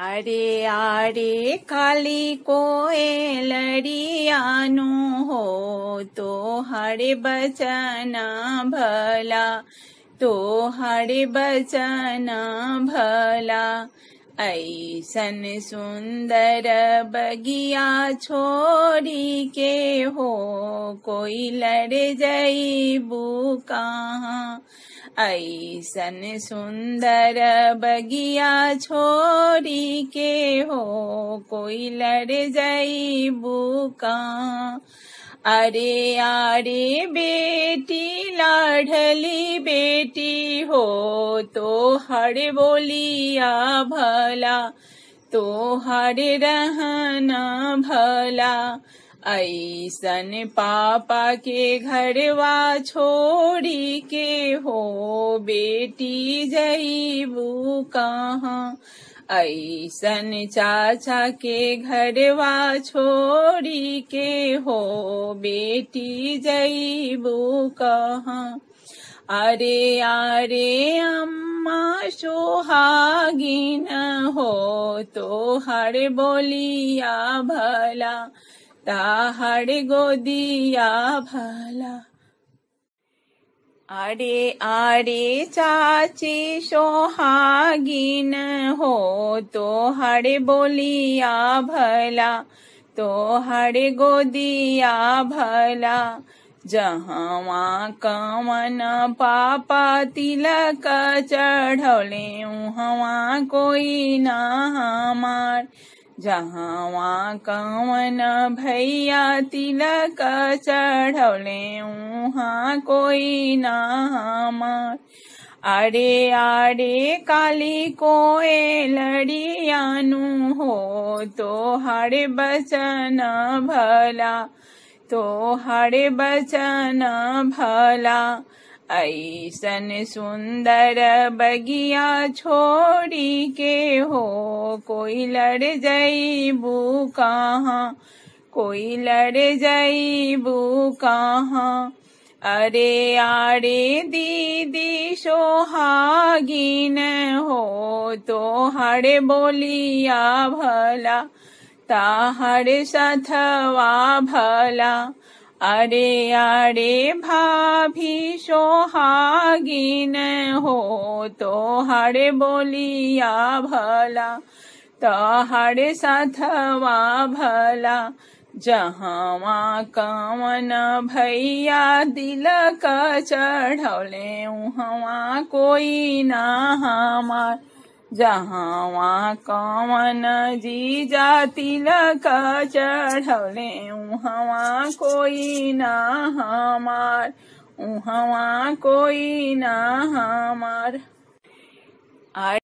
अरे आरे खाली कोयलड़ियानु हो तो हरे बचना भला तो हरे बचना भला ऐसन सुंदर बगिया छोड़ी के हो कोई लड़ जईबू कहाँ ऐसन सुंदर बगिया छोड़ी के हो कोई लड़ जाई का अरे अरे बेटी लाढ़ली बेटी हो तो हर बोलिया भला तो हर रहना भला ऐसन पापा के घरवा छोड़ी के हो बेटी जईबू कहाँ ऐसन चाचा के घरवा छोड़ी के हो बेटी जईबू कहाँ अरे अरे अम्मा सुहागिन हो तो हर बोलिया भला ताहाडिगोदिया भाला आडे आडे चाची सोहागिन हो तो हरे बोलिया भला तो हरे गोदिया भला जहवा कमन पापा तिलक चढ़ौले उहवा कोई ना हमार જહાવાં કવના ભૈયા તિન ક ચઢાવલે હું હા કોઈ ના મા આરે આડે કાળી કોએ લડીયા નું હો તો હાડે બચના ભલા તો હાડે બચના ભલા ऐसन सुंदर बगिया छोड़ी के हो कोई लड़ जाइबू कहाँ कोई लड़ जाइबू कहाँ अरे आरे दीदी सोहागिन हो तो हर बोलिया भला ताहर सथवा भला अरे अरे भाभी सोहागिन हो तो हर बोलिया भला तो हर सथवा भला वहाँ कवन भैया दिल का चढ़ौले वहाँ कोई ना हमार जहाँ वहाँ कौन जी जा लका चढ़ौले वहाँ कोई ना हमार वहाँ कोई ना हमार